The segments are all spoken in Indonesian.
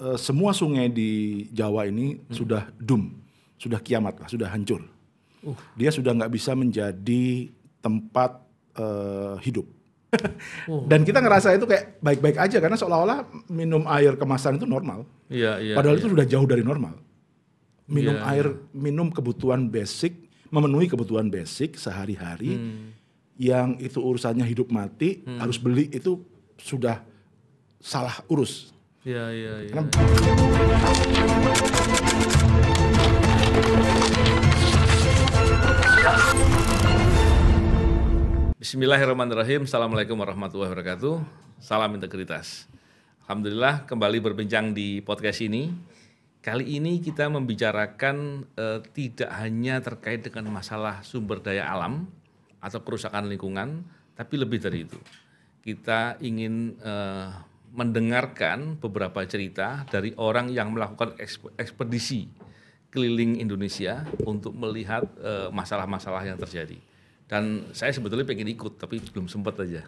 Eh, semua sungai di Jawa ini hmm. sudah doom, sudah kiamat lah, sudah hancur. Uh. Dia sudah nggak bisa menjadi tempat uh, hidup. Oh. Dan kita ngerasa itu kayak baik-baik aja karena seolah-olah minum air kemasan itu normal. Iya, iya. Padahal iya. itu sudah jauh dari normal. Minum iya, air, iya. minum kebutuhan basic, memenuhi kebutuhan basic sehari-hari hmm. yang itu urusannya hidup mati hmm. harus beli itu sudah salah urus Iya, iya, iya. Bismillahirrahmanirrahim. Assalamualaikum warahmatullahi wabarakatuh. Salam integritas. Alhamdulillah kembali berbincang di podcast ini. Kali ini kita membicarakan eh, tidak hanya terkait dengan masalah sumber daya alam atau kerusakan lingkungan, tapi lebih dari itu. Kita ingin eh, mendengarkan beberapa cerita dari orang yang melakukan ekspedisi keliling Indonesia untuk melihat eh, masalah-masalah yang terjadi. Dan saya sebetulnya pengen ikut tapi belum sempat aja.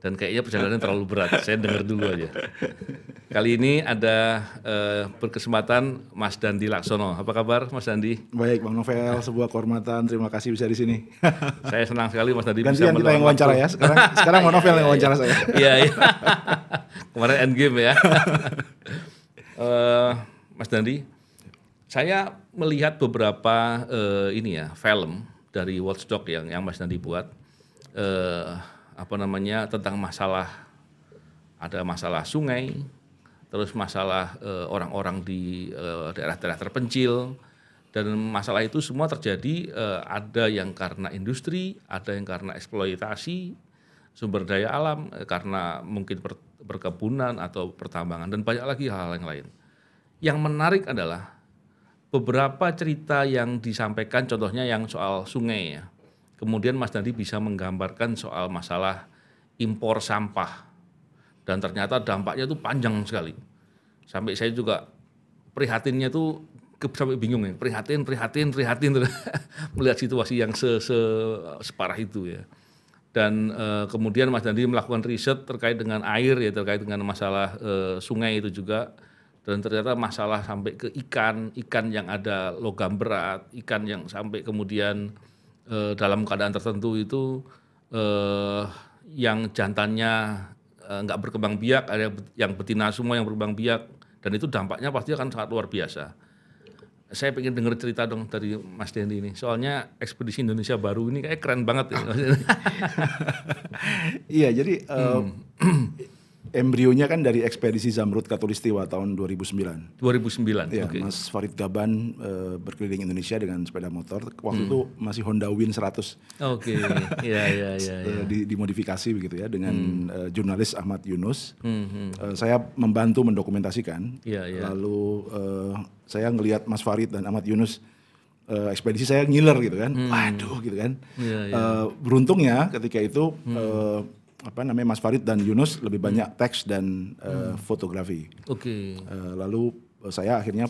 Dan kayaknya perjalanannya terlalu berat. Saya dengar dulu aja. Kali ini ada eh, berkesempatan Mas Dandi Laksono. Apa kabar Mas Dandi? Baik Bang Novel, sebuah kehormatan. Terima kasih bisa di sini. saya senang sekali Mas Dandi Gantian bisa kita yang wawancara ya. Sekarang sekarang Bang Novel yang iya, iya. wawancara saya. Iya, iya. kemarin endgame ya. uh, Mas Dandi, saya melihat beberapa uh, ini ya film dari Watchdog yang yang Mas Dandi buat uh, apa namanya tentang masalah ada masalah sungai, terus masalah orang-orang uh, di daerah-daerah uh, terpencil dan masalah itu semua terjadi uh, ada yang karena industri, ada yang karena eksploitasi sumber daya alam karena mungkin per, perkebunan atau pertambangan dan banyak lagi hal-hal yang lain. Yang menarik adalah beberapa cerita yang disampaikan contohnya yang soal sungai ya. Kemudian Mas Dandi bisa menggambarkan soal masalah impor sampah. Dan ternyata dampaknya itu panjang sekali. Sampai saya juga prihatinnya itu sampai bingung ya. Prihatin, prihatin, prihatin melihat situasi yang se, se separah itu ya dan uh, kemudian Mas Dandi melakukan riset terkait dengan air ya terkait dengan masalah uh, sungai itu juga dan ternyata masalah sampai ke ikan ikan yang ada logam berat ikan yang sampai kemudian uh, dalam keadaan tertentu itu uh, yang jantannya nggak uh, berkembang biak ada yang betina semua yang berkembang biak dan itu dampaknya pasti akan sangat luar biasa saya pengen dengar cerita dong dari Mas Dendi ini. Soalnya ekspedisi Indonesia baru ini kayak keren banget. Ya. Iya, jadi um, Embryonya kan dari ekspedisi Zamrud Katulistiwa tahun 2009. 2009. Ya, okay. Mas Farid Gaban e, berkeliling Indonesia dengan sepeda motor. Waktu hmm. itu masih Honda Win 100. Oke. Okay. ya, ya, ya, Di, dimodifikasi begitu ya dengan hmm. e, jurnalis Ahmad Yunus. Hmm, hmm. E, saya membantu mendokumentasikan. Ya, ya. Lalu e, saya ngelihat Mas Farid dan Ahmad Yunus e, ekspedisi saya ngiler gitu kan. Hmm. Waduh gitu kan. Ya, ya. E, beruntungnya ketika itu hmm. e, apa namanya Mas Farid dan Yunus lebih hmm. banyak teks dan uh, hmm. fotografi. Oke. Okay. Uh, eh, lalu eh, saya akhirnya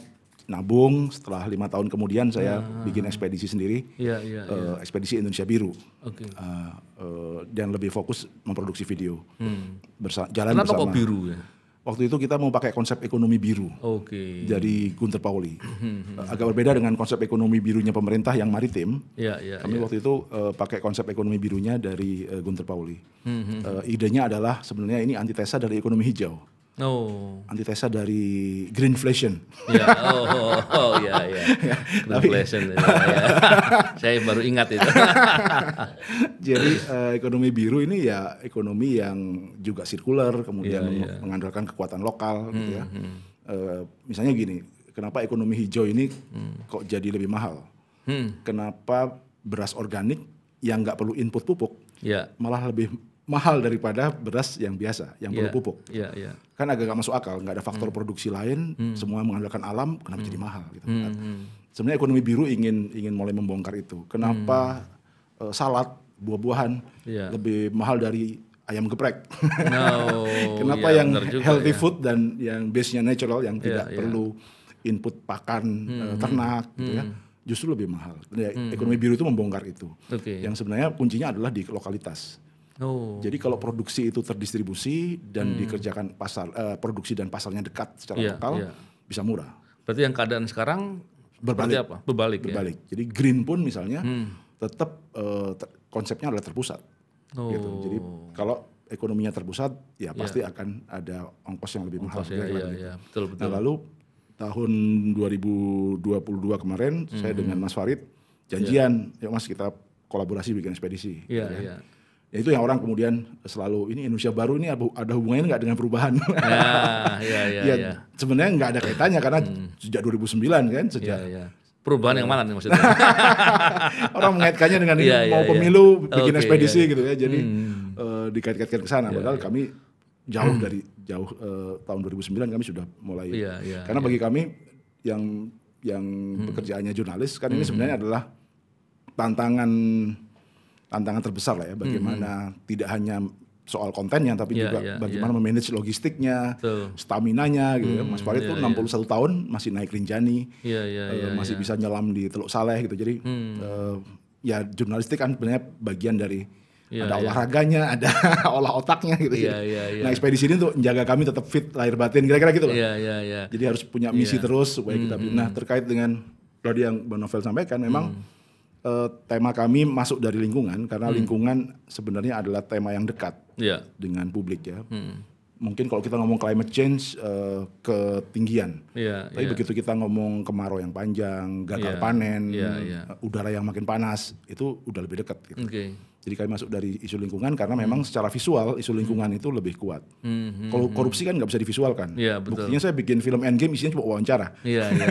nabung setelah lima tahun kemudian saya ah. bikin ekspedisi sendiri ya, ya, uh, ekspedisi Indonesia Biru okay. uh, uh, dan lebih fokus memproduksi video hmm. bersa jalan Kenapa bersama. Kenapa kok biru ya? waktu itu kita mau pakai konsep ekonomi biru okay. Jadi Gunter Pauli. Hmm, hmm, hmm. Agak berbeda dengan konsep ekonomi birunya pemerintah yang maritim. Yeah, yeah, Kami yeah. waktu itu uh, pakai konsep ekonomi birunya dari uh, Gunter Pauli. uh, idenya adalah sebenarnya ini antitesa dari ekonomi hijau. Oh. Antitesa dari greenflation. Ya, oh, oh, oh, ya, ya. ya greenflation. ya, ya. Saya baru ingat itu. Jadi uh, ekonomi biru ini ya ekonomi yang juga sirkuler, kemudian ya, ya. mengandalkan kekuatan lokal, hmm, gitu ya. Hmm. hmm. Eh, misalnya gini, kenapa ekonomi hijau ini hmm. kok jadi lebih mahal? Hmm. Kenapa beras organik yang nggak perlu input pupuk, ya. malah lebih mahal daripada beras yang biasa, yang perlu iya, pupuk. Yeah, yeah. Kan agak gak masuk akal, nggak ada faktor mm. produksi lain, mm. semua mengandalkan alam, kenapa mm. jadi hmm. mahal? Gitu. Mm. Kan? Hmm. Sebenarnya ekonomi biru ingin ingin mulai membongkar itu. Kenapa mm. uh, salad, buah-buahan yeah. lebih mahal dari ayam geprek? No, kenapa yeah, yang juga, healthy yeah. food dan yang base-nya natural, yang yeah, tidak yeah. perlu input pakan mm. uh, ternak, mm. gitu ya? justru lebih mahal. Ya, hmm. Ekonomi biru itu membongkar itu. Okay. Yang sebenarnya kuncinya adalah di lokalitas. Oh. Jadi kalau produksi itu terdistribusi dan hmm. dikerjakan pasar uh, eh, produksi dan pasarnya dekat secara yeah, lokal yeah. bisa murah. Berarti yang keadaan sekarang berbalik apa? Berbalik. Ya? Berbalik. Ya? Jadi green pun misalnya hmm. tetap uh, eh, ter konsepnya adalah terpusat. Gitu. Oh. Gitu. Jadi kalau ekonominya terpusat ya iya. pasti yeah. akan ada ongkos yang lebih mahal. ya, ya, ya. Nah lalu tahun 2022 kemarin hmm. saya dengan Mas Farid iya. janjian, yeah. ya Mas kita kolaborasi bikin ekspedisi. Yeah, gitu kan. ya. yeah ya itu yang orang kemudian selalu ini Indonesia baru ini ada hubungannya nggak dengan perubahan? Ya, ya, ya, ya, ya. Sebenarnya nggak ada kaitannya karena hmm. sejak 2009 kan sejak ya, ya. perubahan yang mana nih maksudnya? orang mengaitkannya dengan ya, ya, mau ya. pemilu bikin okay, ekspedisi ya, ya. gitu ya, jadi hmm. uh, dikait-kaitkan ke sana. Ya, Padahal ya. kami jauh hmm. dari jauh uh, tahun 2009 kami sudah mulai. Ya, ya, karena ya. bagi kami yang yang hmm. pekerjaannya jurnalis kan hmm. ini hmm, sebenarnya hmm. adalah tantangan tantangan terbesar lah ya hmm, bagaimana hmm. tidak hanya soal kontennya tapi yeah, juga yeah, bagaimana yeah. memanage logistiknya, stamina nya gitu mm, ya. Mas hmm, Farid yeah, tuh 61 iya. yeah. tahun masih naik Rinjani. Yeah, yeah, uh, yeah, masih yeah. bisa nyelam di Teluk Saleh gitu. Jadi mm. uh, ya jurnalistik kan sebenarnya bagian dari yeah, ada yeah. olahraganya, ada olah otaknya gitu. Yeah, yeah, yeah. Iya. Nah ekspedisi ini tuh menjaga kami tetap fit lahir batin kira-kira gitu loh. Yeah, yeah, yeah. Jadi harus punya misi yeah. terus supaya kita. Mm, nah hmm. terkait dengan tadi yang Bang Novel sampaikan, memang mm uh, tema kami masuk dari lingkungan karena hmm. lingkungan sebenarnya adalah tema yang dekat yeah. dengan publik ya. Hmm. Mungkin kalau kita ngomong climate change uh, ketinggian, yeah, tapi yeah. begitu kita ngomong kemarau yang panjang, gagal yeah. panen, yeah, yeah. udara yang makin panas itu udah lebih dekat. Gitu. Okay. Jadi kami masuk dari isu lingkungan karena memang hmm. secara visual isu lingkungan hmm. itu lebih kuat. Hmm, Kalau hmm, korupsi kan nggak bisa divisualkan. Ya, betul. Buktinya saya bikin film Endgame isinya cuma wawancara. Iya, iya,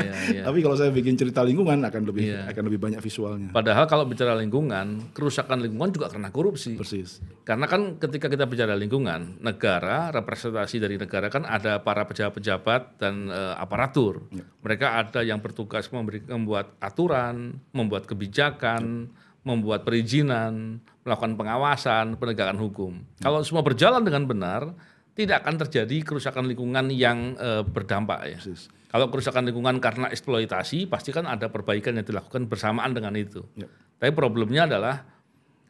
iya. Ya, Tapi kalau saya bikin cerita lingkungan akan lebih ya. akan lebih banyak visualnya. Padahal kalau bicara lingkungan, kerusakan lingkungan juga karena korupsi. Persis. Karena kan ketika kita bicara lingkungan, negara representasi dari negara kan ada para pejabat-pejabat dan uh, aparatur. Ya. Mereka ada yang bertugas memberi, membuat aturan, membuat kebijakan. Ya membuat perizinan, melakukan pengawasan, penegakan hukum. Kalau semua berjalan dengan benar, tidak akan terjadi kerusakan lingkungan yang e, berdampak ya. Persis. Kalau kerusakan lingkungan karena eksploitasi, pasti kan ada perbaikan yang dilakukan bersamaan dengan itu. Ya. Tapi problemnya adalah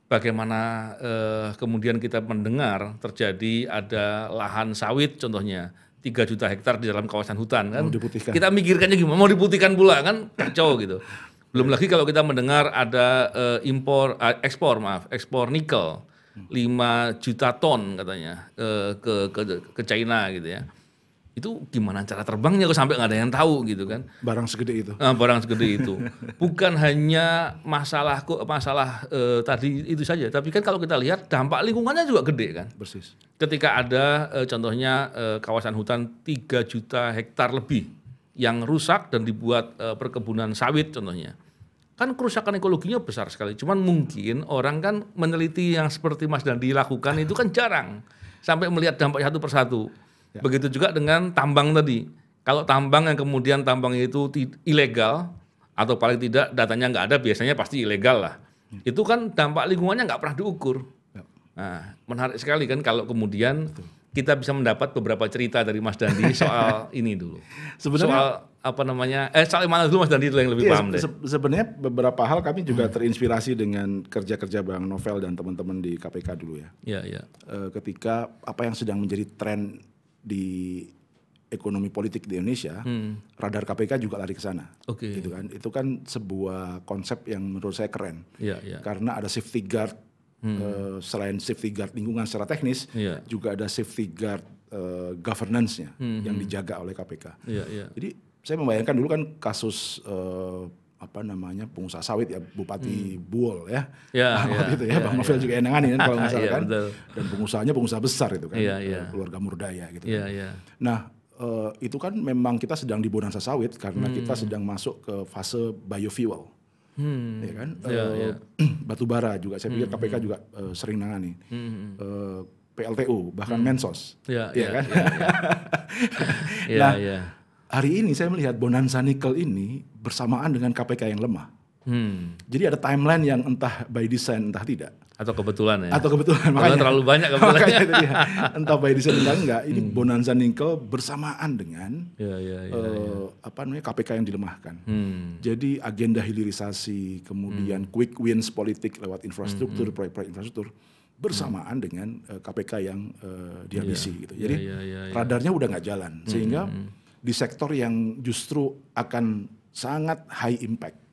bagaimana e, kemudian kita mendengar terjadi ada lahan sawit contohnya 3 juta hektar di dalam kawasan hutan kan. Mau Kita mikirkannya gimana mau diputihkan pula kan kacau gitu. Belum lagi kalau kita mendengar ada uh, impor uh, ekspor maaf, ekspor nikel 5 juta ton katanya uh, ke ke ke China gitu ya. Itu gimana cara terbangnya kok sampai nggak ada yang tahu gitu kan. Barang segede itu. Uh, barang segede itu. Bukan hanya masalah kok masalah uh, tadi itu saja, tapi kan kalau kita lihat dampak lingkungannya juga gede kan. Persis. Ketika ada uh, contohnya uh, kawasan hutan 3 juta hektar lebih yang rusak dan dibuat uh, perkebunan sawit contohnya kan kerusakan ekologinya besar sekali. Cuman mungkin orang kan meneliti yang seperti Mas Dandi lakukan itu kan jarang sampai melihat dampak satu persatu. Ya. Begitu juga dengan tambang tadi. Kalau tambang yang kemudian tambang itu ilegal atau paling tidak datanya nggak ada, biasanya pasti ilegal lah. Ya. Itu kan dampak lingkungannya nggak pernah diukur. Ya. Nah, menarik sekali kan kalau kemudian Betul kita bisa mendapat beberapa cerita dari Mas Dandi soal ini dulu. Sebenarnya soal apa namanya? Eh soal mana dulu Mas Dandi dulu yang lebih iya, paham deh. Se sebenarnya beberapa hal kami juga hmm. terinspirasi dengan kerja-kerja Bang Novel dan teman-teman di KPK dulu ya. Iya, iya. E, ketika apa yang sedang menjadi tren di ekonomi politik di Indonesia, hmm. radar KPK juga lari ke sana. Oke. Okay. Gitu kan. Itu kan sebuah konsep yang menurut saya keren. Iya, iya. Karena ada safety guard hmm. uh, selain safety guard lingkungan secara teknis yeah. juga ada safety guard uh, governance-nya hmm. yang hmm. dijaga oleh KPK. Yeah, yeah. Jadi saya membayangkan dulu kan kasus uh, apa namanya pengusaha sawit ya Bupati hmm. Buol ya, iya, iya, gitu ya ya, itu ya, ya Bang Novel ya. juga enak kan, kalau nggak iya, kan dan pengusahanya pengusaha besar itu kan ya, ya. keluarga Murdaya gitu ya, kan. ya. nah itu kan memang kita sedang di bonanza sawit karena hmm. kita sedang masuk ke fase biofuel hmm. ya kan yeah, ya, uh, yeah. Ya. batu bara juga saya pikir hmm, KPK hmm. juga uh, sering nangani hmm. uh, hmm. eh, PLTU bahkan hmm. Mensos ya, yeah, ya kan ya, nah hari ini saya melihat bonanza nikel ini bersamaan dengan KPK yang lemah Hmm. Jadi ada timeline yang entah by design entah tidak. Atau kebetulan ya. Atau kebetulan makanya terlalu banyak kebetulan. Makanya Entah by design entah enggak. Ini hmm. bonanza nikel bersamaan dengan ya, ya, ya, uh, ya. apa namanya KPK yang dilemahkan. Hmm. Jadi agenda hilirisasi, kemudian hmm. quick wins politik lewat infrastruktur, hmm. hmm. proyek-proyek infrastruktur bersamaan hmm. dengan uh, eh, KPK yang uh, dihabisi ya, gitu. Jadi ya, ya, ya, ya. radarnya udah nggak jalan hmm, sehingga hmm, hmm. di sektor yang justru akan sangat high impact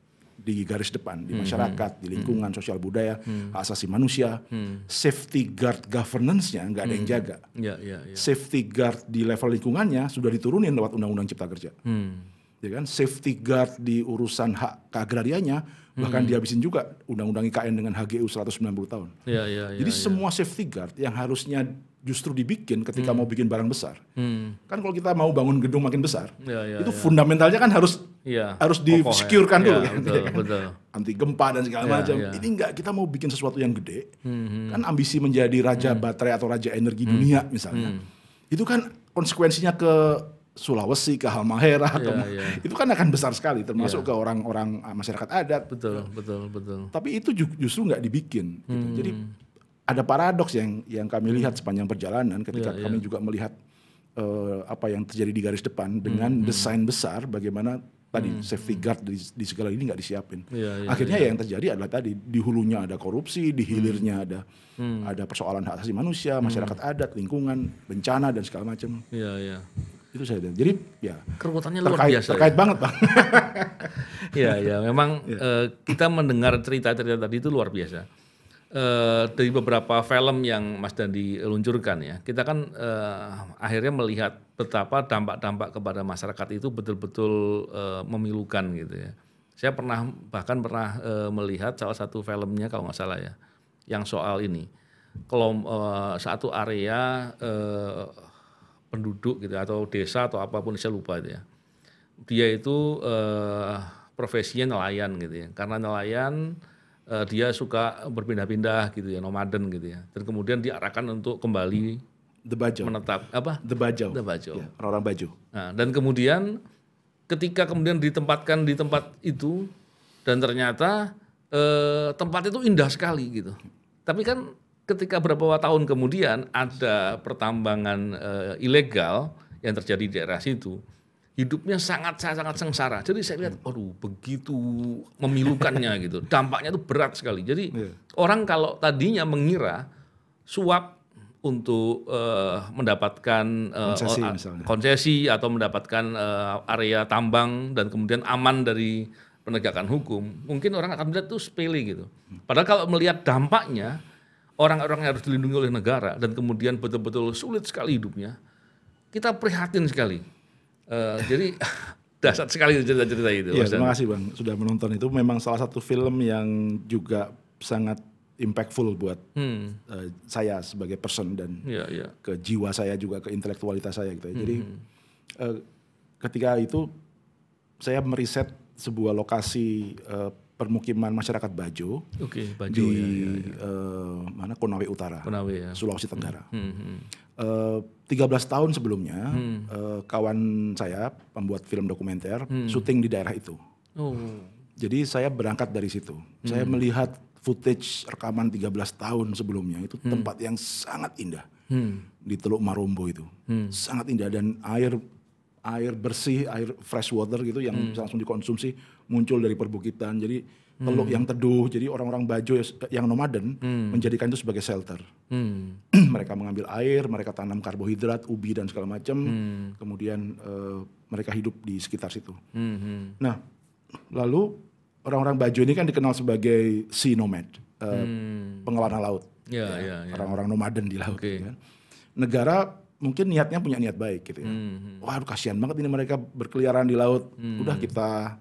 di garis depan di hmm, masyarakat, hmm. di lingkungan hmm. sosial budaya, hmm. asasi manusia, hmm. safety guard governance-nya nggak ada hmm. yang jaga. Ya, ya, ya. Safety guard di level lingkungannya sudah diturunin lewat undang-undang cipta kerja. Hmm ya kan safety guard di urusan hak keagrariannya bahkan hmm. dihabisin juga undang-undang IKN dengan HGU 190 tahun. Ya, ya, Jadi ya. semua safety guard yang harusnya justru dibikin ketika hmm. mau bikin barang besar. Hmm. Kan kalau kita mau bangun gedung makin besar, ya, ya, itu ya. fundamentalnya kan harus iya, ya, harus di securekan ya. dulu ya, kan, betul, ya kan? betul. anti gempa dan segala ya, macam. Ya. Ini enggak kita mau bikin sesuatu yang gede, hmm, hmm. kan ambisi menjadi raja hmm. baterai atau raja energi hmm. dunia misalnya, hmm. itu kan konsekuensinya ke Sulawesi ke Halmahera yeah, yeah. itu kan akan besar sekali termasuk yeah. ke orang-orang eh, masyarakat adat gitu. betul gitu. betul betul tapi itu justru nggak dibikin gitu. Hmm. jadi ada paradoks yang yang kami hmm. lihat sepanjang perjalanan ketika yeah, kami iya. juga melihat uh, apa yang terjadi di garis depan dengan hmm. hmm. desain besar bagaimana tadi hmm. safety guard di, di segala ini nggak disiapin. Ya, ya, Akhirnya ya. yang terjadi adalah tadi di hulunya ada korupsi, di hilirnya ada hmm. ada persoalan hak asasi manusia, masyarakat hmm. adat, lingkungan, bencana dan segala macam. Iya, itu saya dan Jadi ya kerugutannya luar biasa. Ya. Terkait iya, iya, ya. banget bang. ya ya memang ya. Uh, kita mendengar cerita-cerita tadi itu luar biasa. Uh, dari beberapa film yang Mas Dandi luncurkan ya, kita kan uh, akhirnya melihat betapa dampak-dampak kepada masyarakat itu betul-betul uh, memilukan gitu ya. Saya pernah bahkan pernah uh, melihat salah satu filmnya kalau nggak salah ya, yang soal ini, kalau uh, satu area uh, penduduk gitu atau desa atau apapun saya lupa itu ya. Dia itu eh, profesinya nelayan gitu ya. Karena nelayan eh, dia suka berpindah-pindah gitu ya, nomaden gitu ya. Dan kemudian diarahkan untuk kembali The Bajo. Menetap apa? The Bajo. The Bajo. Ya, orang-orang Nah, dan kemudian ketika kemudian ditempatkan di tempat itu dan ternyata eh, tempat itu indah sekali gitu. Tapi kan ketika beberapa tahun kemudian ada pertambangan uh, ilegal yang terjadi di daerah situ, hidupnya sangat sangat sengsara. Jadi saya lihat, hmm. aduh begitu memilukannya gitu. Dampaknya itu berat sekali. Jadi yeah. orang kalau tadinya mengira suap untuk uh, mendapatkan uh, konsesi, konsesi atau mendapatkan uh, area tambang dan kemudian aman dari penegakan hukum, mungkin orang akan melihat itu sepele gitu. Hmm. Padahal kalau melihat dampaknya, orang-orang yang harus dilindungi oleh negara dan kemudian betul-betul sulit sekali hidupnya, kita prihatin sekali. Uh, jadi dasar sekali cerita-cerita itu. Ya, terima kasih bang sudah menonton itu. Memang salah satu film yang juga sangat impactful buat hmm. uh, saya sebagai person dan ya, ya. ke jiwa saya juga ke intelektualitas saya gitu. Ya. Jadi hmm. uh, ketika itu saya meriset sebuah lokasi uh, permukiman masyarakat Bajo, okay, Bajo di ya, ya, ya. Uh, mana Konawe Utara, Konawe, ya. Sulawesi Tenggara. Hmm, hmm, hmm. Uh, eh, 13 tahun sebelumnya hmm. uh, kawan saya pembuat film dokumenter hmm. syuting di daerah itu. Oh. Jadi saya berangkat dari situ. Hmm. Saya melihat footage rekaman 13 tahun sebelumnya itu hmm. tempat yang sangat indah hmm. di Teluk Marombo itu, hmm. sangat indah dan air air bersih, air fresh water gitu yang hmm. langsung dikonsumsi muncul dari perbukitan. Jadi hmm. teluk yang teduh. Jadi orang-orang Bajo yang nomaden hmm. menjadikan itu sebagai shelter. Hmm. mereka mengambil air, mereka tanam karbohidrat, ubi dan segala macam. Hmm. Kemudian uh, mereka hidup di sekitar situ. Hmm, hmm. Nah, lalu orang-orang Bajo ini kan dikenal sebagai sea nomad, uh, hmm. pengelana laut. Yeah, ya, yeah, yeah. Ya. Orang-orang nomaden di laut. Okay. Ya. Negara mungkin niatnya punya niat baik gitu ya. Hmm. hmm. Wah, kasihan banget ini mereka berkeliaran di laut. Hmm. Udah kita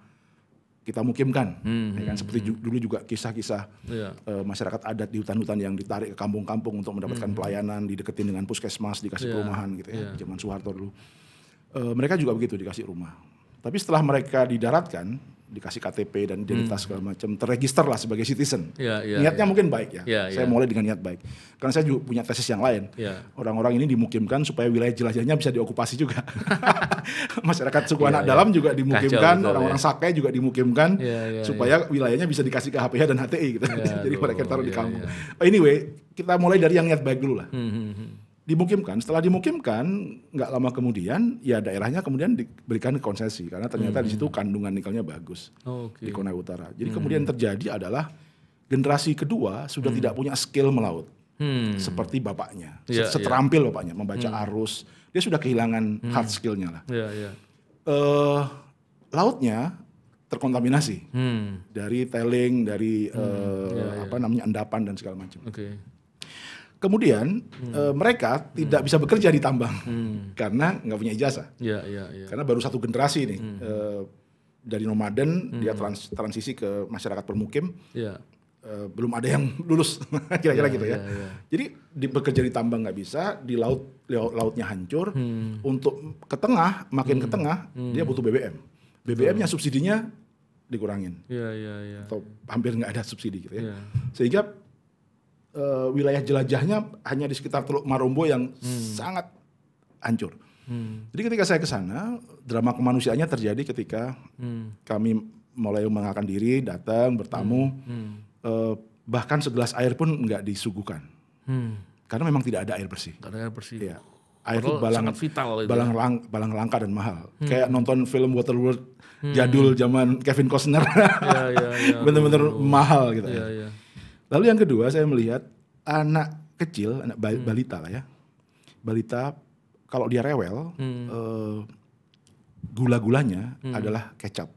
kita mukimkan, hmm, ya kan hmm, hmm, seperti hmm. dulu juga kisah-kisah yeah. Iya. uh, masyarakat adat di hutan-hutan yang ditarik ke kampung-kampung untuk mendapatkan hmm. pelayanan, dideketin dengan puskesmas, dikasih yeah. perumahan gitu ya, yeah. zaman Soeharto dulu. Uh, mereka juga begitu dikasih rumah. Tapi setelah mereka didaratkan, dikasih KTP dan hmm. identitas hmm. segala macam terregister lah sebagai citizen. ya, ya, Niatnya ya. mungkin baik ya. ya saya ya. mulai dengan niat baik. Karena saya juga punya tesis yang lain. orang iya. Orang-orang ini dimukimkan supaya wilayah jelajahnya bisa diokupasi juga. Masyarakat suku ya, anak ya. dalam juga dimukimkan, orang-orang ya. sakai juga dimukimkan ya, ya, supaya ya. wilayahnya bisa dikasih ke HPH dan HTI gitu. ya, Jadi mereka taruh ya, di iya, kampung. ya. Anyway, kita mulai dari yang niat baik dulu lah. Hmm, hmm, hmm dimukimkan. Setelah dimukimkan, nggak lama kemudian ya daerahnya kemudian diberikan konsesi karena ternyata hmm. di situ kandungan nikelnya bagus oh, okay. di Konawe Utara. Jadi hmm. kemudian terjadi adalah generasi kedua sudah hmm. tidak punya skill melaut hmm. seperti bapaknya, yeah, iya, iya. seterampil yeah. bapaknya membaca hmm. arus. Dia sudah kehilangan hmm. hard skillnya lah. Yeah, yeah. Uh, lautnya terkontaminasi hmm. dari tailing, dari hmm. uh, eh, yeah, yeah. apa namanya endapan dan segala macam. Okay. Kemudian hmm. e, mereka tidak hmm. bisa bekerja di tambang hmm. karena nggak punya ijazah. Ya, ya, ya. Karena baru satu generasi nih hmm. e, dari nomaden hmm. dia trans, transisi ke masyarakat permukim. Ya. Uh, belum ada yang lulus kira-kira yeah, gitu ya. Yeah, yeah. Jadi di, bekerja di tambang nggak bisa, di laut lautnya hancur. Hmm. Untuk ke tengah makin hmm. ke tengah hmm. dia butuh BBM. BBM-nya subsidinya dikurangin. Yeah, yeah, yeah. Atau hampir nggak ada subsidi gitu ya. ya. Sehingga uh, wilayah jelajahnya hanya di sekitar Teluk Marombo yang hmm. sangat hancur. Hmm. Jadi ketika saya ke sana, drama kemanusiaannya terjadi ketika hmm. kami mulai mengalahkan diri, datang bertamu, hmm. Hmm. Uh, bahkan segelas air pun nggak disuguhkan, hmm. karena memang tidak ada air bersih. Tidak ada air bersih. Ya. Air itu balang, vital itu ya. balang, ya. lang, balang langka dan mahal. Hmm. Kayak nonton film Waterworld hmm. jadul zaman Kevin Costner, iya, iya, iya. bener-bener ya, ya, ya. mahal gitu. Ya, ya. Lalu yang kedua saya melihat anak kecil, anak ba hmm. balita lah ya. Balita kalau dia rewel, hmm. uh, gula-gulanya hmm. adalah kecap.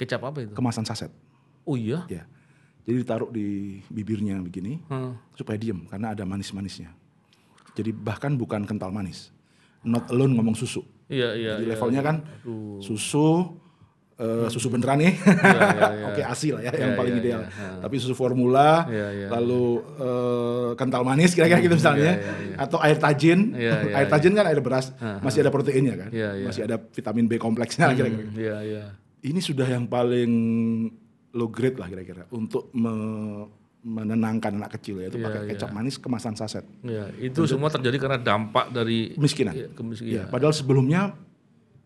Kecap apa itu? Kemasan saset. Oh iya? Ya. Jadi ditaruh di bibirnya begini hmm. supaya diem karena ada manis-manisnya. Jadi bahkan bukan kental manis. Not alone ngomong susu. Iya, iya. Jadi iya, levelnya iya. kan Aduh. susu, Uh, susu beneran nih, ya, ya, ya. oke asi lah ya, ya yang paling ya, ideal. Ya, ya. Tapi susu formula, ya, ya, lalu uh, kental manis kira-kira gitu hmm, misalnya, ya, ya, ya. atau air tajin, ya, ya, air iya. tajin kan air beras, masih ada proteinnya kan, ya, ya. masih ada vitamin B kompleksnya kira hmm, kira-kira. Ya, ya. Ini sudah yang paling low grade lah kira-kira untuk me menenangkan anak kecil ya itu yeah, pakai yeah. kecap manis kemasan saset. Yeah, itu Dan semua terjadi karena dampak dari kemiskinan. Ya, kemiskinan. Ya, iya. padahal sebelumnya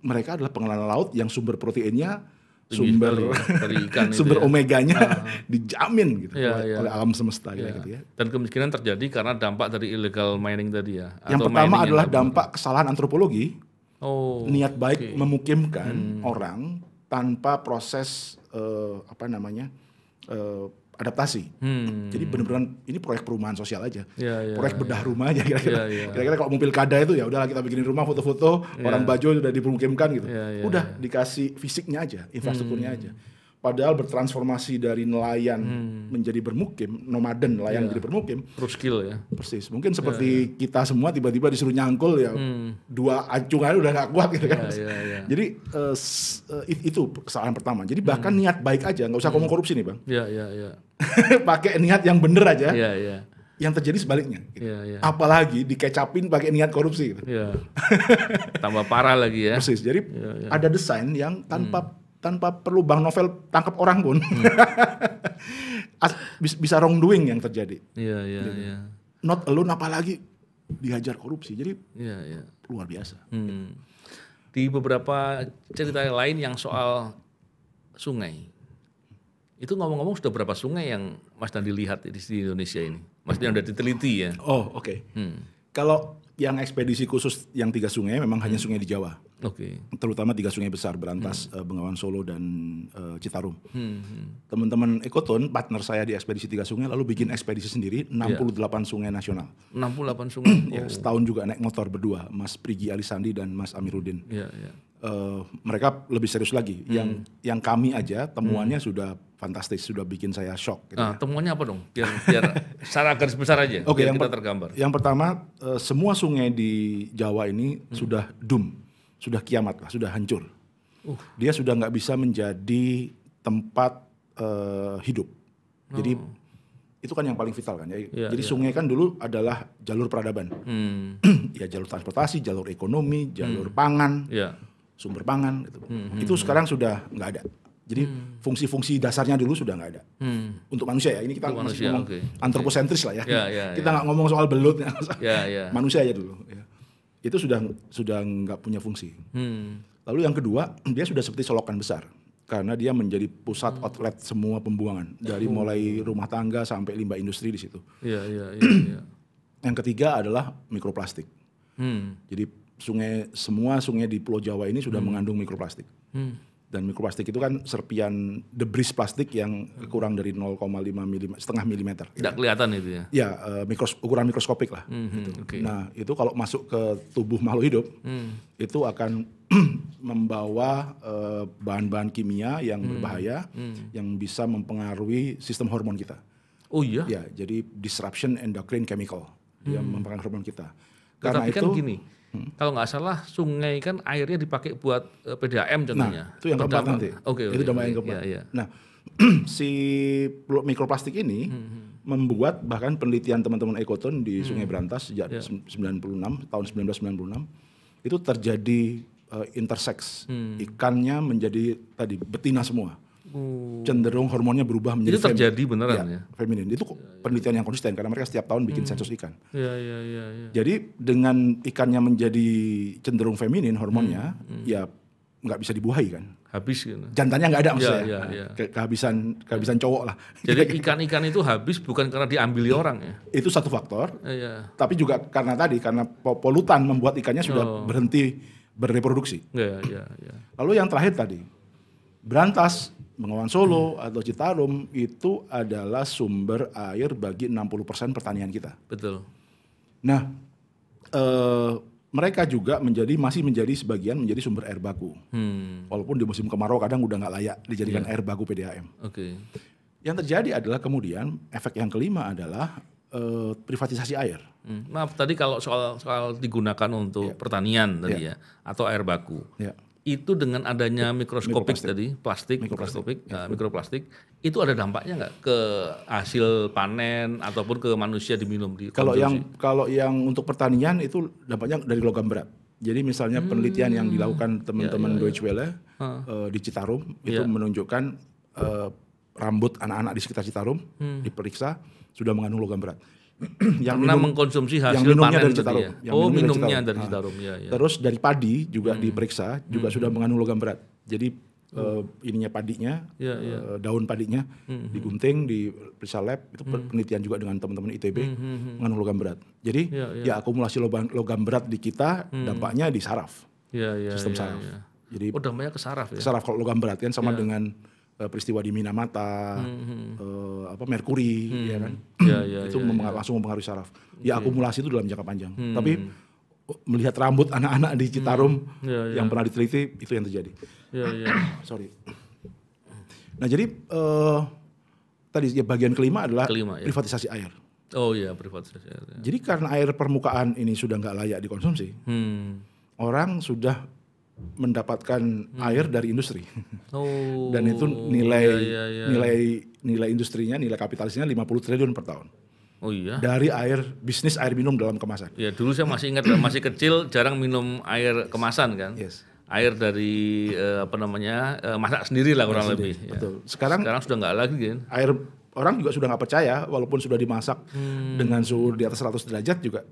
mereka adalah pengelana laut yang sumber proteinnya sumber dari ikan sumber ya. omeganya nah. dijamin gitu ya, oleh, ya. oleh alam semesta ya. gitu ya. Dan kemiskinan terjadi karena dampak dari illegal mining tadi ya. Atau yang pertama adalah dampak itu. kesalahan antropologi. Oh. Niat baik okay. memukimkan hmm. orang tanpa proses uh, apa namanya? Uh, adaptasi. Hmm. Jadi benar-benar ini proyek perumahan sosial aja. Yeah, yeah, proyek iya. bedah rumah aja kira-kira. Iya, iya. Kira-kira kalau mobil kada itu ya udahlah kita bikinin rumah foto-foto, orang baju sudah dipemukimkan gitu. Udah dikasih fisiknya aja, infrastrukturnya hmm. aja padahal bertransformasi dari nelayan hmm. menjadi bermukim, nomaden nelayan yeah. menjadi bermukim. Terus skill ya. Persis. Mungkin iya, seperti yeah, yeah. kita semua tiba-tiba disuruh nyangkul ya hmm. dua acung udah gak kuat gitu iya, kan. Yeah, yeah. Jadi uh, itu kesalahan pertama. Jadi bahkan hmm. niat baik aja, nggak usah hmm. ngomong korupsi nih, Bang. Iya, ya iya, iya. Pakai niat yang bener aja. Iya, yeah, Yeah yang terjadi sebaliknya. Gitu. Yeah, yeah. Apalagi dikecapin pakai niat korupsi. Gitu. Yeah. Tambah parah lagi ya. Persis. Jadi yeah, yeah. ada desain yang tanpa hmm tanpa perlu Bang Novel tangkap orang pun hmm. bisa doing yang terjadi. Iya iya gitu. iya. Not alone apalagi dihajar korupsi. Jadi yeah, yeah. luar biasa. Hmm. Di beberapa cerita lain yang soal sungai. Itu ngomong-ngomong sudah berapa sungai yang Mas Dandi lihat di Indonesia ini? Mas yang sudah diteliti ya? Oh oke. Okay. Hmm. Kalau yang ekspedisi khusus yang tiga sungai memang hmm. hanya sungai di Jawa. Oke. Okay. Terutama tiga sungai besar Berantas, hmm. uh, Bengawan Solo dan uh, Citarum. Hmm. hmm. Teman-teman Ekoton, partner saya di ekspedisi tiga sungai lalu bikin ekspedisi sendiri 68 iya. yeah. sungai nasional. 68 sungai. Ya, oh. ya, setahun juga naik motor berdua, Mas Prigi Alisandi dan Mas Amiruddin. Yeah, yeah. Uh, mereka lebih serius lagi. Hmm. Yang yang kami aja temuannya hmm. sudah fantastis, sudah bikin saya shock. Gitu nah, temuannya apa dong? Biar, biar secara garis besar aja. Oke, okay, yang kita tergambar. Yang pertama, uh, semua sungai di Jawa ini hmm. sudah doom sudah kiamat lah, sudah hancur. Uh. Dia sudah nggak bisa menjadi tempat uh, hidup. Oh. Jadi itu kan yang paling vital kan ya. Yeah, Jadi yeah. sungai kan dulu adalah jalur peradaban. Hmm. ya jalur transportasi, jalur ekonomi, jalur hmm. pangan, yeah. sumber pangan gitu. Hmm, hmm itu hmm. sekarang sudah nggak ada. Jadi fungsi hmm. fungsi-fungsi dasarnya dulu sudah nggak ada. Hmm. Untuk manusia ya. Ini kita Untuk masih manusia, ngomong okay. antroposentris okay. lah ya. Yeah, yeah, kita iya. nggak yeah. ngomong soal belut, ya, yeah, yeah. manusia aja dulu. Ya itu sudah sudah nggak punya fungsi. Hmm. Lalu yang kedua, dia sudah seperti selokan besar karena dia menjadi pusat hmm. outlet semua pembuangan dari hmm. mulai rumah tangga sampai limbah industri di situ. Iya, iya, iya, iya. Yang ketiga adalah mikroplastik. Hmm. Jadi sungai semua sungai di Pulau Jawa ini sudah hmm. mengandung mikroplastik. Hmm dan mikroplastik itu kan serpian debris plastik yang kurang dari 0,5 mm setengah milimeter. Gitu. Tidak kelihatan itu ya? Ya, uh, mikros, ukuran mikroskopik lah. Mm -hmm, gitu. Hmm, okay. Nah itu kalau masuk ke tubuh makhluk hidup mm. itu akan membawa eh, bahan-bahan uh, bahan -bahan kimia yang mm. berbahaya mm. yang bisa mempengaruhi sistem hormon kita. Oh iya? Ya, jadi disruption endocrine chemical mm. yang mempengaruhi hormon kita. Karena Tetapi kan itu, kan gini, Hmm. Kalau nggak salah sungai kan airnya dipakai buat eh, PDAM nah, contohnya. Nah, itu yang keempat nanti. Oke, okay, okay, itu okay, yang keempat. Yeah, yeah. Nah, si mikroplastik ini hmm, hmm. membuat bahkan penelitian teman-teman ekoton di hmm. Sungai Berantas sejak yeah. Iya. 96 tahun 1996 itu terjadi uh, intersex. Hmm. Ikannya menjadi tadi betina semua. Hmm. cenderung hormonnya berubah menjadi itu terjadi femi beneran iya, ya, ya feminin itu ya, ya. penelitian yang konsisten karena mereka setiap tahun bikin hmm. sensus ikan ya, ya, ya, ya. jadi dengan ikannya menjadi cenderung feminin hormonnya hmm, hmm. ya nggak bisa dibuahi kan habis gitu. jantannya nggak ada maksudnya ya, ya, ya. Ke kehabisan kehabisan ya. cowok lah jadi ikan-ikan itu habis bukan karena diambil orang ya itu satu faktor ya, ya. tapi juga karena tadi karena polutan membuat ikannya sudah oh. berhenti bereproduksi. ya, ya, ya. lalu yang terakhir tadi berantas Bengawan Solo hmm. atau Citarum itu adalah sumber air bagi 60% pertanian kita. Betul. Nah, eh, mereka juga menjadi masih menjadi sebagian menjadi sumber air baku. Hmm. Walaupun di musim kemarau kadang udah nggak layak dijadikan yeah. air baku PDAM. Oke. Okay. Yang terjadi adalah kemudian efek yang kelima adalah eh, privatisasi air. Hmm. Maaf tadi kalau soal soal digunakan untuk yeah. pertanian tadi yeah. ya atau air baku. Yeah itu dengan adanya mikroskopik tadi plastik mikroskopik mikroplastik, nah, ya. uh, mikroplastik itu ada dampaknya nggak ke hasil panen ataupun ke manusia diminum di kalau yang kalau yang untuk pertanian itu dampaknya dari logam berat jadi misalnya hmm. penelitian yang dilakukan ya, ya, teman-teman ya, ya, ya. Deutsche Welle uh, di Citarum itu ya. menunjukkan uh, rambut anak-anak di sekitar Citarum hmm. diperiksa sudah mengandung logam berat yang karena minum, mengkonsumsi hasil yang minumnya panen dari gitu Citarum. Ya? Yang oh, minumnya, minumnya dari ah. Citarum. Nah. Ya, ya. Terus dari padi juga hmm. diperiksa, juga hmm. sudah mengandung logam berat. Jadi hmm. uh, ininya padinya, ya, ya. Uh, daun padinya hmm. digunting, diperiksa lab, itu hmm. penelitian juga dengan teman-teman ITB hmm, hmm, hmm. mengandung logam berat. Jadi ya, ya. ya akumulasi logam, logam berat di kita hmm. dampaknya di saraf. Ya, ya, sistem ya, saraf. Ya. Jadi oh dampaknya ke saraf ya. Saraf kalau logam berat kan sama ya. dengan Eh, peristiwa di Minamata, hmm. uh, apa Merkuri, hmm. ya kan, ya, ya, itu ya, ya. mempengaruhi, langsung mempengaruhi saraf. Ya akumulasi itu dalam jangka panjang. Hmm. Tapi oh, melihat rambut anak-anak di Citarum hmm. ya, ya. yang pernah diteliti itu yang terjadi. Ya, ya. Sorry. Nah jadi uh, tadi ya bagian kelima adalah kelima, ya. privatisasi air. Oh iya privatisasi air. Ya. Jadi karena air permukaan ini sudah nggak layak dikonsumsi, hmm. orang sudah mendapatkan hmm. air dari industri. Oh. Dan itu nilai iya, iya, iya. nilai nilai industrinya, nilai kapitalisnya 50 triliun per tahun. Oh iya. Dari air bisnis air minum dalam kemasan. Iya, dulu saya masih ingat masih kecil jarang minum air kemasan kan. Yes. Air dari eh, apa namanya? Eh, masak sendiri lah ya. kurang sendiri, lebih. Betul. Sekarang sekarang sudah nggak lagi kan. Air orang juga sudah nggak percaya walaupun sudah dimasak hmm. dengan suhu di atas 100 derajat juga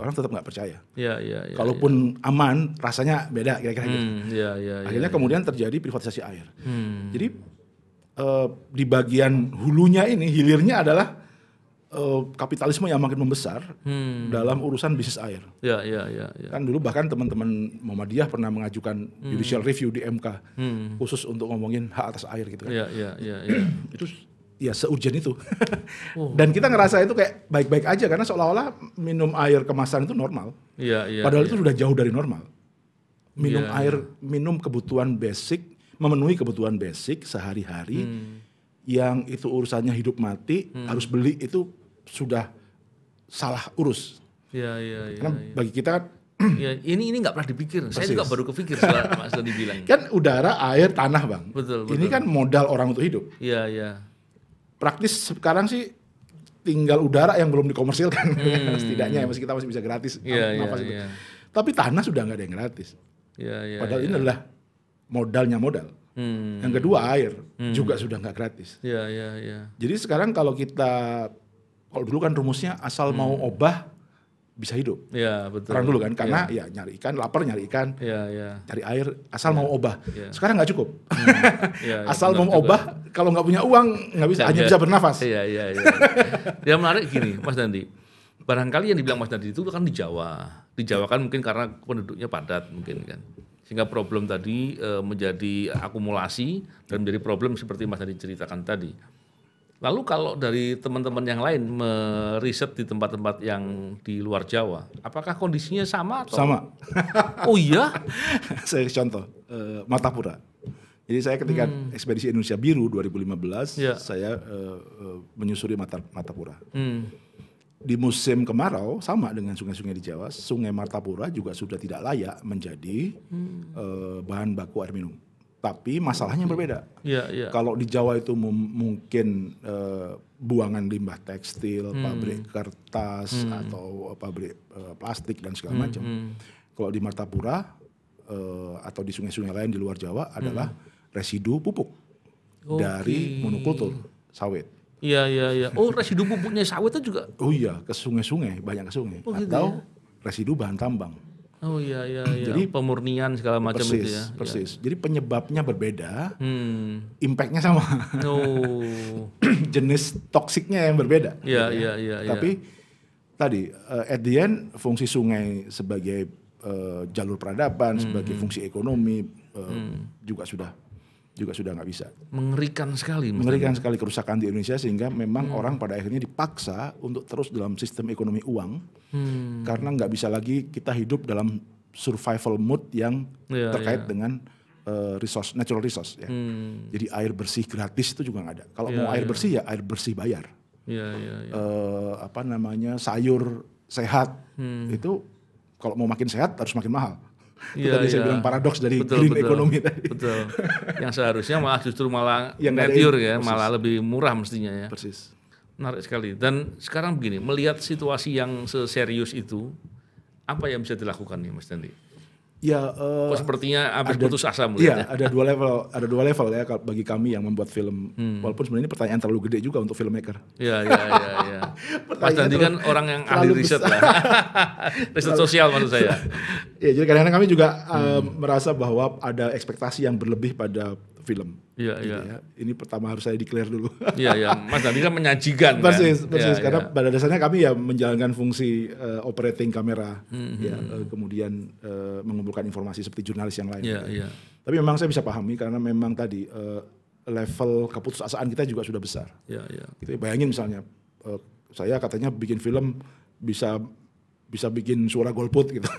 orang tetap nggak percaya. iya, iya, iya Kalaupun ya. aman, rasanya beda kira-kira gitu. hmm, gitu. iya, Akhirnya ya, kemudian terjadi privatisasi air. Hmm. Jadi uh, di bagian hulunya ini, hilirnya adalah uh, kapitalisme yang makin membesar hmm. dalam urusan bisnis air. Ya, ya, ya, ya. Kan dulu bahkan teman-teman Muhammadiyah pernah mengajukan hmm. judicial review di MK hmm. khusus untuk ngomongin hak atas air gitu kan. Iya, ya, ya, ya. Itu ya seujian itu. Oh. Dan kita ngerasa itu kayak baik-baik aja karena seolah-olah minum air kemasan itu normal. Iya, iya. Padahal iya. itu sudah jauh dari normal. Minum iya, air, iya. minum kebutuhan basic, memenuhi kebutuhan basic sehari-hari hmm. yang itu urusannya hidup mati hmm. harus beli itu sudah salah urus. Iya, iya, iya. Karena iya. bagi kita kan ya, ini ini nggak pernah dipikir. Persis. Saya juga baru kepikir setelah Mas Dodi bilang. Kan udara, air, tanah, bang. Betul, betul. Ini kan modal orang untuk hidup. Iya, iya praktis sekarang sih tinggal udara yang belum dikomersilkan hmm. setidaknya ya masih kita masih bisa gratis yeah, yeah, itu. Yeah. tapi tanah sudah nggak ada yang gratis yeah, yeah, padahal yeah. ini adalah modalnya modal hmm. yang kedua air hmm. juga sudah nggak gratis yeah, yeah, yeah. jadi sekarang kalau kita kalau dulu kan rumusnya asal hmm. mau obah bisa hidup. Iya betul. Perang dulu kan karena ya. ya nyari ikan, lapar nyari ikan, ya, ya. cari air, asal ya. mau iya. obah. Ya. Sekarang nggak cukup. Ya, ya, asal mau obah, kalau nggak punya uang nggak bisa, hanya bisa bernafas. Iya iya. iya. yang menarik gini, Mas Dandi. Barangkali yang dibilang Mas Dandi itu kan di Jawa. Di Jawa kan mungkin karena penduduknya padat mungkin kan sehingga problem tadi e, menjadi akumulasi dan menjadi problem seperti Mas Dandi ceritakan tadi. Lalu kalau dari teman-teman yang lain meriset di tempat-tempat yang di luar Jawa, apakah kondisinya sama atau sama? oh iya. saya contoh uh, Matapura. Jadi saya ketika hmm. ekspedisi Indonesia Biru 2015, ya. saya uh, uh, menyusuri Mata, Matapura. Hmm. Di musim kemarau sama dengan sungai-sungai di Jawa, Sungai Matapura juga sudah tidak layak menjadi hmm. uh, bahan baku air minum tapi masalahnya hmm. berbeda. Ya, ya. Kalau di Jawa itu mungkin uh, buangan limbah tekstil, hmm. pabrik kertas hmm. atau eh, pabrik uh, plastik dan segala hmm. macam. Hmm. Kalau di Martapura uh, atau di sungai-sungai lain di luar Jawa adalah hmm. residu pupuk okay. dari monokultur sawit. Iya iya iya. Oh residu pupuknya sawit itu juga? Oh iya ke sungai-sungai banyak ke sungai oh, gitu atau ya? residu bahan tambang. Oh iya iya iya. Jadi pemurnian segala macam persis, itu ya. Persis. Ya. Iya. Jadi penyebabnya berbeda, hmm. impactnya sama. Oh. Jenis toksiknya yang berbeda. Iya gitu ya. iya, iya iya. Tapi ya. tadi uh, at the end fungsi sungai sebagai uh, jalur peradaban, hmm. sebagai hmm. fungsi ekonomi uh, hmm. juga sudah juga sudah nggak bisa. Mengerikan sekali. Mengerikan misalnya. sekali kerusakan di Indonesia sehingga memang hmm. orang pada akhirnya dipaksa untuk terus dalam sistem ekonomi uang hmm. karena nggak bisa lagi kita hidup dalam survival mode yang ya, terkait ya. dengan uh, resource natural resource ya. Hmm. Jadi air bersih gratis itu juga nggak ada. Kalau ya, mau air iya. bersih ya air bersih bayar. Uh, apa namanya sayur sehat hmm. itu kalau mau makin sehat harus makin mahal. Itu ya, tadi ya. saya iya. bilang paradoks dari betul, green betul, economy tadi. Betul. Yang seharusnya malah justru malah yang net ya, persis. malah lebih murah mestinya ya. Persis. Menarik sekali. Dan sekarang begini, melihat situasi yang seserius itu, apa yang bisa dilakukan nih Mas Dendi? Ya, uh, Kok eh, sepertinya habis ada, putus asa melihatnya. Iya, ada dua level, ada dua level ya bagi kami yang membuat film. Hmm. Walaupun sebenarnya ini pertanyaan terlalu gede juga untuk filmmaker. Iya, iya, iya, iya. Mas Dandi kan orang yang ahli riset lah. riset sosial maksud saya. Iya, jadi kadang-kadang kami juga eh, hmm. um, merasa bahwa ada ekspektasi yang berlebih pada film. Iya, iya. Ya. Ini pertama harus saya declare dulu. Iya, iya. Mas Dhani kan menyajikan persis, kan. Persis, ya, karena ya. pada dasarnya kami ya menjalankan fungsi uh, operating kamera hmm, ya, Uh, kemudian uh, mengumpulkan informasi seperti jurnalis yang lain. Iya, gitu. Tapi memang saya bisa pahami karena memang tadi uh, level keputusasaan kita juga sudah besar. Iya, iya. Gitu, ya. bayangin misalnya uh, saya katanya bikin film bisa bisa bikin suara golput gitu.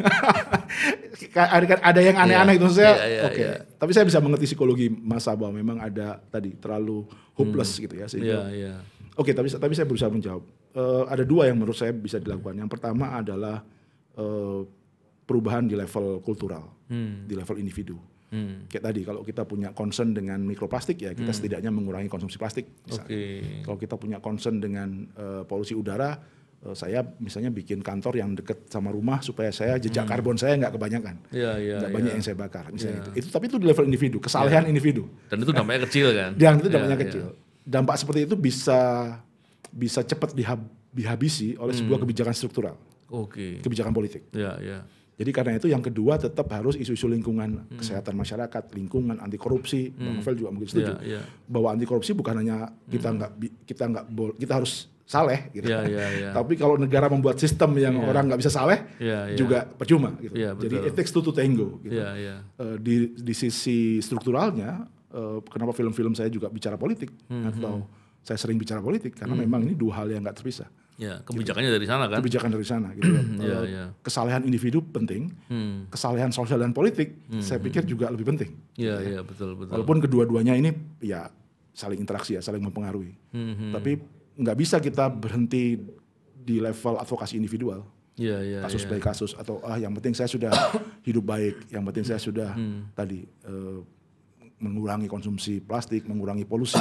Kan, ada yang aneh-aneh iya. itu saya. Iya, iya, oke. Tapi saya bisa mengerti psikologi masa bahwa memang ada tadi terlalu hopeless hmm. gitu ya sehingga. Yeah, yeah. Oke, okay, tapi tapi saya berusaha menjawab. Uh, ada dua yang menurut saya bisa dilakukan. Yang pertama adalah uh, perubahan di level kultural, hmm. di level individu. Hmm. Kayak tadi kalau kita punya concern dengan mikroplastik ya kita hmm. setidaknya mengurangi konsumsi plastik. Okay. Kalau kita punya concern dengan uh, polusi udara Eh, saya misalnya bikin kantor yang deket sama rumah supaya saya jejak hmm. karbon saya nggak kebanyakan, ya, ya, nggak ya. banyak yang saya bakar misalnya iya. itu. itu. Tapi itu di level individu, kesalahan iya. individu. Dan itu dampaknya kecil kan? yang itu iya, dampaknya kecil. Dampak seperti itu bisa bisa cepat dihab, dihabisi oleh hmm. sebuah kebijakan struktural, okay. kebijakan politik. Jadi karena itu yang kedua tetap harus isu-isu lingkungan, hmm. kesehatan masyarakat, lingkungan, anti korupsi. Hmm. Bang Novel juga mungkin setuju bahwa anti korupsi bukan hanya kita hmm. nggak kita nggak kita harus saleh gitu. Yeah, kan. yeah, yeah. Tapi kalau negara membuat sistem yang yeah. orang nggak bisa saleh yeah, yeah. juga percuma gitu. Yeah, Jadi it takes two to tango gitu. Yeah, yeah. Uh, di di sisi strukturalnya uh, kenapa film-film saya juga bicara politik mm -hmm. atau hmm. saya sering bicara politik karena mm. memang ini dua hal yang nggak terpisah. Ya, kebijakannya gitu. dari sana kan? Kebijakan dari sana gitu. ya, iya, eh, ya. Kesalahan individu penting, hmm. kesalahan sosial dan politik hmm, saya pikir hmm. juga lebih penting. Iya, gitu ya. iya betul betul. Walaupun kedua-duanya ini ya saling interaksi ya, saling mempengaruhi. Hmm, hmm. Tapi nggak bisa kita berhenti di level advokasi individual. Yeah, yeah, kasus yeah. by kasus atau ah yang penting saya sudah hidup baik, yang penting saya sudah hmm. tadi uh, mengurangi konsumsi plastik, mengurangi polusi,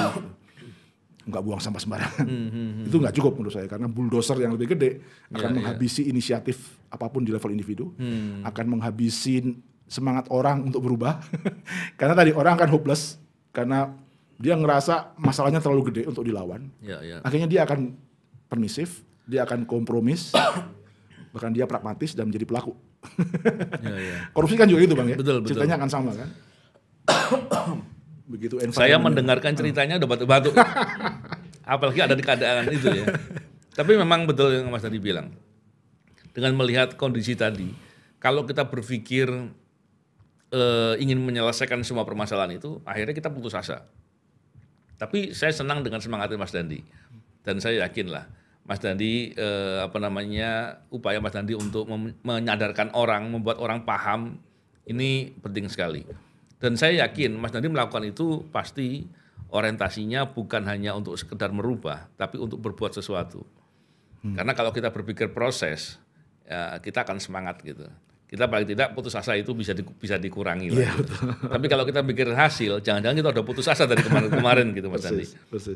nggak buang sampah sembarangan. Hmm, hmm, hmm. Itu hmm. nggak cukup menurut saya karena bulldozer yang lebih gede iya, akan yeah, menghabisi yeah. inisiatif apapun di level individu, hmm. akan menghabisi semangat orang untuk berubah. karena tadi orang akan hopeless karena dia ngerasa masalahnya terlalu gede untuk dilawan. Ya, ya. Akhirnya dia akan permisif, dia akan kompromis, bahkan dia pragmatis dan menjadi pelaku. ya, ya. Korupsi kan juga gitu bang ya. Betul, betul. Ceritanya akan sama kan. Begitu. Saya mendengarkan ah. ceritanya udah batuk-batuk. Apalagi ada di keadaan itu ya. Tapi memang betul yang Mas tadi bilang. Dengan melihat kondisi tadi, kalau kita berpikir e, ingin menyelesaikan semua permasalahan itu, akhirnya kita putus asa. Tapi saya senang dengan semangatnya Mas Dandi. Dan saya yakinlah Mas Dandi eh, apa namanya upaya Mas Dandi untuk menyadarkan orang, membuat orang paham ini penting sekali. Dan saya yakin Mas Dandi melakukan itu pasti orientasinya bukan hanya untuk sekedar merubah, tapi untuk berbuat sesuatu. Hmm. Karena kalau kita berpikir proses, ya kita akan semangat gitu kita paling tidak putus asa itu bisa di, bisa dikurangi yeah, iya, Gitu. Tapi kalau kita pikir hasil, jangan-jangan kita udah putus asa dari kemarin-kemarin gitu Mas Andi.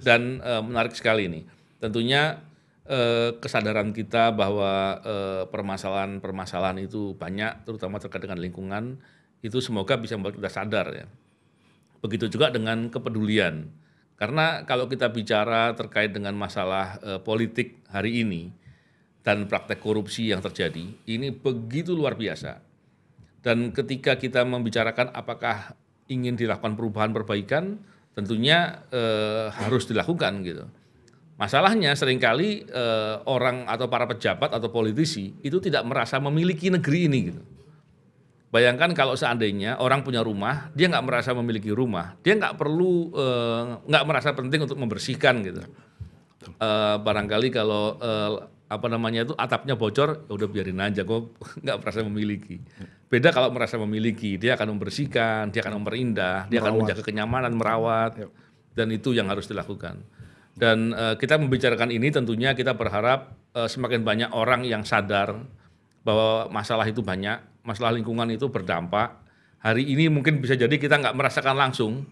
Dan e, menarik sekali ini. Tentunya e, kesadaran kita bahwa eh, permasalahan-permasalahan itu banyak, terutama terkait dengan lingkungan, itu semoga bisa membuat kita sadar ya. Begitu juga dengan kepedulian. Karena kalau kita bicara terkait dengan masalah e, politik hari ini, dan praktek korupsi yang terjadi ini begitu luar biasa. Dan ketika kita membicarakan apakah ingin dilakukan perubahan perbaikan, tentunya eh, harus dilakukan gitu. Masalahnya seringkali eh, orang atau para pejabat atau politisi itu tidak merasa memiliki negeri ini gitu. Bayangkan kalau seandainya orang punya rumah, dia nggak merasa memiliki rumah, dia nggak perlu eh, nggak eh, merasa penting untuk membersihkan gitu. Eh, barangkali kalau eh, apa namanya itu atapnya bocor ya udah biarin aja gue nggak merasa memiliki beda kalau merasa memiliki dia akan membersihkan dia akan memperindah dia merawat. akan menjaga kenyamanan merawat yep. Iya. dan itu yang harus dilakukan dan uh, kita membicarakan ini tentunya kita berharap uh, semakin banyak orang yang sadar bahwa masalah itu banyak masalah lingkungan itu berdampak hari ini mungkin bisa jadi kita nggak merasakan langsung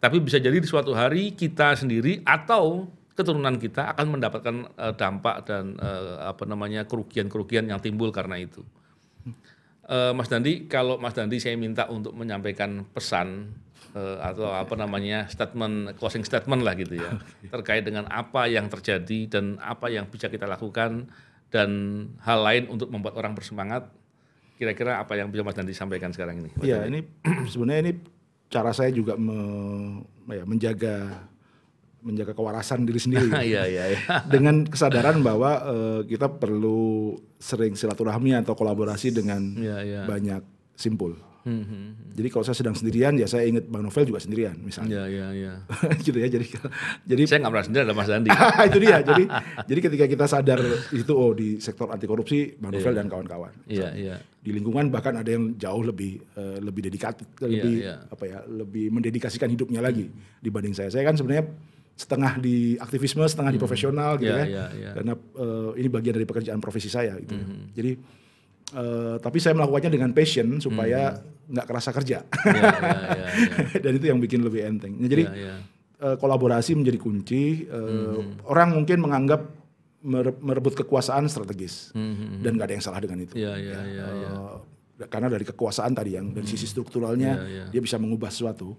tapi bisa jadi di suatu hari kita sendiri atau keturunan kita akan mendapatkan uh, dampak dan uh, apa namanya kerugian-kerugian yang timbul karena itu. Uh, Mas Dandi, kalau Mas Dandi saya minta untuk menyampaikan pesan uh, atau apa namanya statement closing statement lah gitu ya terkait dengan apa yang terjadi dan apa yang bisa kita lakukan dan hal lain untuk membuat orang bersemangat. Kira-kira apa yang bisa Mas Dandi sampaikan sekarang ini? Iya, ini sebenarnya ini cara saya juga me, ya, menjaga menjaga kewarasan diri sendiri. Iya iya. iya. Dengan kesadaran bahwa uh, kita perlu sering silaturahmi atau kolaborasi dengan iya, iya. banyak simpul. Hmm, hmm, hmm. Jadi kalau saya sedang sendirian ya saya ingat Bang Novel juga sendirian misalnya. Iya iya iya. gitu ya jadi jadi saya nggak merasa sendiri ada Mas Andi. itu dia. Jadi jadi ketika kita sadar itu oh di sektor anti korupsi Bang Novel yeah. dan kawan-kawan. Iya iya. Di lingkungan bahkan ada yang jauh lebih uh, lebih dedikat iya, lebih yeah, yeah. apa ya lebih mendedikasikan hidupnya lagi dibanding saya. Saya kan sebenarnya setengah di aktivisme, setengah hmm. di profesional gitu yeah, ya. Yeah, kan. yeah. Ya. Karena uh, ini bagian dari pekerjaan profesi saya gitu. Mm -hmm. Jadi uh, tapi saya melakukannya dengan passion supaya hmm. nggak hmm. kerasa kerja. Yeah, yeah, yeah, yeah. Ya. Dan itu yang bikin lebih enteng. Nah, jadi yeah, ya, yeah. Uh, kolaborasi menjadi kunci. Uh, mm -hmm. Orang mungkin menganggap merebut kekuasaan strategis mm -hmm. dan nggak ada yang salah dengan itu. Yeah, yeah, ya. yeah, yeah. Uh, karena dari kekuasaan tadi yang dari sisi hmm. strukturalnya yeah, yeah. dia bisa mengubah sesuatu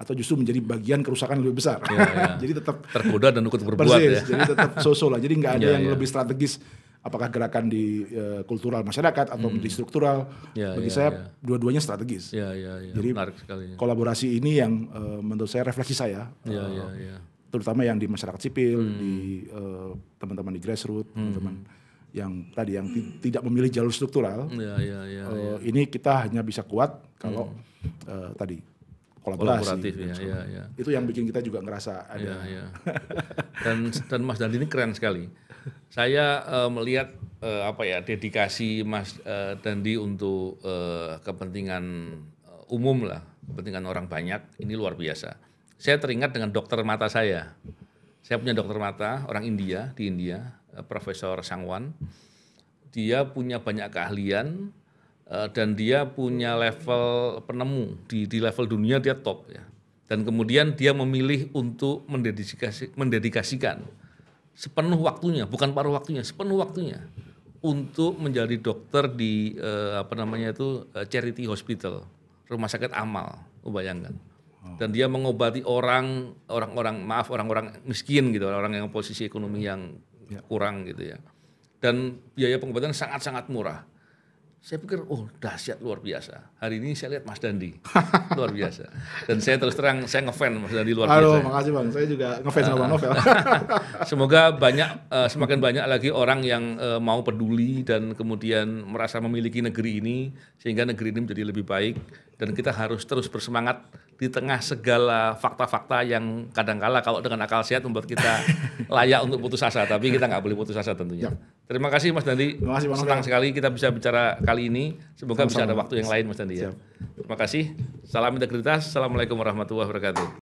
atau justru menjadi bagian kerusakan lebih besar. Ya, ya. jadi tetap terkuda dan ikut berbuat persis, ya. Jadi tetap sosok lah. Jadi nggak ada ya, yang ya. lebih strategis apakah gerakan di uh, kultural masyarakat atau hmm. di struktural. Ya, Bagi ya, saya ya. dua-duanya strategis. Ya, ya, ya. Jadi sekali, iya. kolaborasi ini yang uh, menurut saya refleksi saya. Ya, uh, ya, ya. Terutama yang di masyarakat sipil, hmm. di teman-teman di grassroots, teman hmm. teman-teman yang tadi yang tidak memilih jalur struktural. Ya, ya, ya, uh, ya. Ini kita hanya bisa kuat kalau hmm. uh, tadi kolaborasi. Kolaboratif gitu. ya, ya, ya. Itu yang bikin kita juga ngerasa ada. Ya, ya. Dan dan Mas Dandi ini keren sekali. Saya uh, melihat uh, apa ya dedikasi Mas uh, Dandi untuk uh, kepentingan uh, umum lah, kepentingan orang banyak ini luar biasa. Saya teringat dengan dokter mata saya. Saya punya dokter mata orang India di India, uh, Profesor Sangwan. Dia punya banyak keahlian Eh, dan dia punya level penemu di, di level dunia dia top ya dan kemudian dia memilih untuk mendedikasi, mendedikasikan sepenuh waktunya bukan paruh waktunya sepenuh waktunya untuk menjadi dokter di eh, apa namanya itu eh, charity hospital rumah sakit amal bayangkan hmm. dan dia mengobati orang orang-orang maaf orang-orang miskin gitu orang yang posisi ekonomi yang ya. kurang gitu ya dan biaya pengobatan sangat-sangat murah saya pikir oh dahsyat luar biasa. Hari ini saya lihat Mas Dandi luar biasa. Dan saya terus terang saya ngefan Mas Dandi luar biasa. Halo, makasih Bang. Saya juga ngefans sama Bang ah. Novel. Semoga banyak uh, semakin banyak lagi orang yang uh, mau peduli dan kemudian merasa memiliki negeri ini sehingga negeri ini menjadi lebih baik dan kita harus terus bersemangat di tengah segala fakta-fakta yang kadangkala kalau dengan akal sehat membuat kita layak untuk putus asa, tapi kita nggak boleh putus asa tentunya. Ya. Terima kasih Mas Dandi. Mas Senang sekali kita bisa bicara kali ini. Semoga Sama -sama. bisa ada waktu yang lain Mas Dandi ya. Terima kasih. Salam integritas. Assalamualaikum warahmatullahi wabarakatuh.